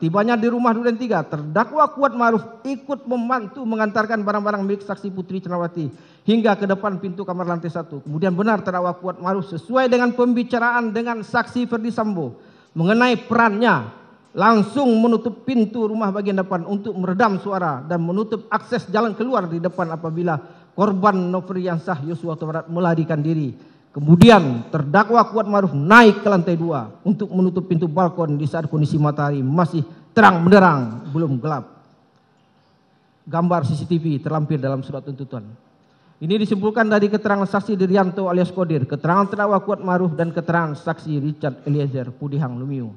Tibanya di rumah Duren Tiga, terdakwa Kuat Maruf ikut membantu mengantarkan barang-barang milik saksi Putri Cenawati hingga ke depan pintu kamar lantai satu. Kemudian benar terdakwa Kuat Maruf sesuai dengan pembicaraan dengan saksi Ferdi Sambo mengenai perannya langsung menutup pintu rumah bagian depan untuk meredam suara dan menutup akses jalan keluar di depan apabila korban Nofriansah Yosua Barat melarikan diri. Kemudian terdakwa kuat maruf naik ke lantai dua untuk menutup pintu balkon di saat kondisi matahari masih terang benderang, belum gelap. Gambar CCTV terlampir dalam surat tuntutan. Ini disimpulkan dari keterangan saksi Dirianto alias Kodir, keterangan terdakwa kuat maruf dan keterangan saksi Richard Eliezer Pudihang Lumiu.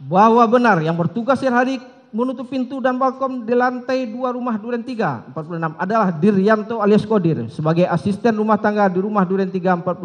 Bahwa benar yang bertugas hari menutup pintu dan balkon di lantai dua rumah Duren 3 46 adalah Diryanto alias Kodir sebagai asisten rumah tangga di rumah Duren 3 46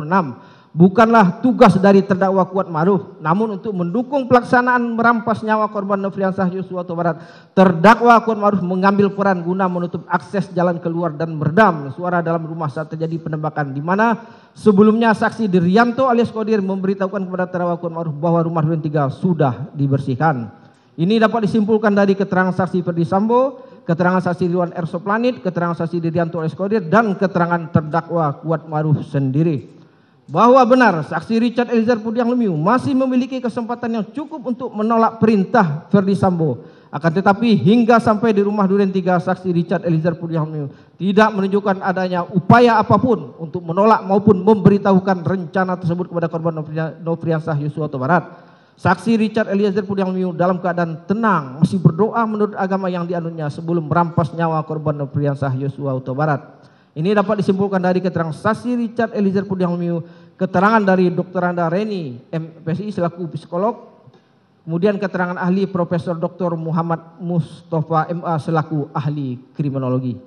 bukanlah tugas dari terdakwa Kuat Maruf namun untuk mendukung pelaksanaan merampas nyawa korban Nofriansah Yosua Barat terdakwa Kuat Maruf mengambil peran guna menutup akses jalan keluar dan meredam suara dalam rumah saat terjadi penembakan di mana sebelumnya saksi Diryanto alias Kodir memberitahukan kepada terdakwa Kuat Maruf bahwa rumah Duren 3 sudah dibersihkan ini dapat disimpulkan dari keterangan saksi Ferdi Sambo, keterangan saksi Ridwan Erso Planet, keterangan saksi Dedianto Eskodir, dan keterangan terdakwa Kuat Maruf sendiri. Bahwa benar saksi Richard Eliezer Pudiang Lumiu masih memiliki kesempatan yang cukup untuk menolak perintah Ferdi Sambo. Akan tetapi hingga sampai di rumah Duren Tiga saksi Richard Eliezer Pudiang Lumiu tidak menunjukkan adanya upaya apapun untuk menolak maupun memberitahukan rencana tersebut kepada korban Nofriansah Yusuf Barat. Saksi Richard Eliezer Pudiang Lumiu dalam keadaan tenang, masih berdoa menurut agama yang dianutnya sebelum merampas nyawa korban Nopriansah Yosua Uto Barat. Ini dapat disimpulkan dari keterangan saksi Richard Eliezer Pudiang Lumiu, keterangan dari Dokter Anda Reni, MPSI selaku psikolog, Kemudian keterangan ahli Profesor Dr. Muhammad Mustafa MA selaku ahli kriminologi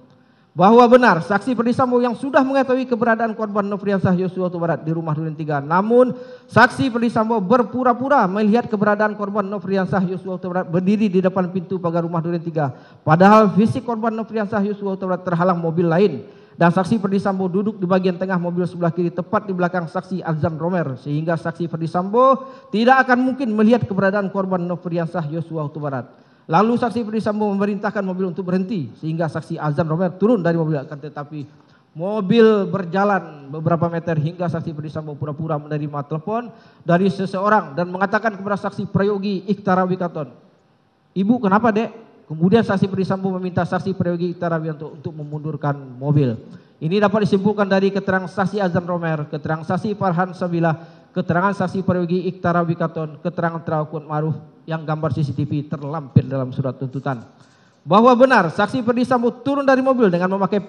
bahwa benar saksi perdisambo yang sudah mengetahui keberadaan korban Nofriansah Yosua Barat di rumah Duren 3. Namun saksi perdisambo berpura-pura melihat keberadaan korban Nofriansah Yosua Barat berdiri di depan pintu pagar rumah Duren 3. Padahal fisik korban Nofriansah Yosua Barat terhalang mobil lain dan saksi perdisambo duduk di bagian tengah mobil sebelah kiri tepat di belakang saksi Azam Romer sehingga saksi perdisambo tidak akan mungkin melihat keberadaan korban Nofriansah Yosua Barat. Lalu saksi Perdisambo memerintahkan mobil untuk berhenti sehingga saksi Azam Romer turun dari mobil akan tetapi mobil berjalan beberapa meter hingga saksi Perdisambo pura-pura menerima telepon dari seseorang dan mengatakan kepada saksi Prayogi Iktara Wikaton, "Ibu, kenapa, Dek?" Kemudian saksi Perdisambo meminta saksi Prayogi Iktara Wikaton untuk memundurkan mobil. Ini dapat disimpulkan dari keterangan saksi Azam Romer, keterangan saksi Farhan Sabila keterangan saksi perwigi iktara wikaton, keterangan terawakun maruf yang gambar CCTV terlampir dalam surat tuntutan. Bahwa benar saksi Perdisambo turun dari mobil dengan memakai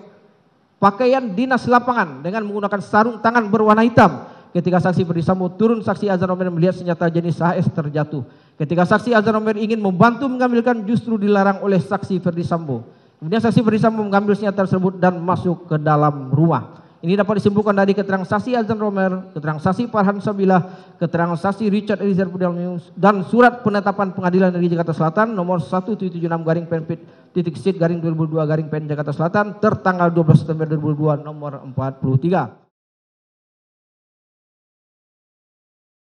pakaian dinas lapangan dengan menggunakan sarung tangan berwarna hitam. Ketika saksi Perdisambo turun, saksi Azhar Omer melihat senjata jenis HS terjatuh. Ketika saksi Azhar Omer ingin membantu mengambilkan justru dilarang oleh saksi Perdisambo. Kemudian saksi Perdisambo mengambil senjata tersebut dan masuk ke dalam rumah. Ini dapat disimpulkan dari keterangan saksi Azan Romer, keterangan saksi Farhan Sabilah, keterangan saksi Richard Eliezer Pudelmius, dan surat penetapan pengadilan negeri Jakarta Selatan nomor 1776 garing penpit titik sit garing 2002 garing pen Jakarta Selatan tertanggal 12 September 2002 nomor 43.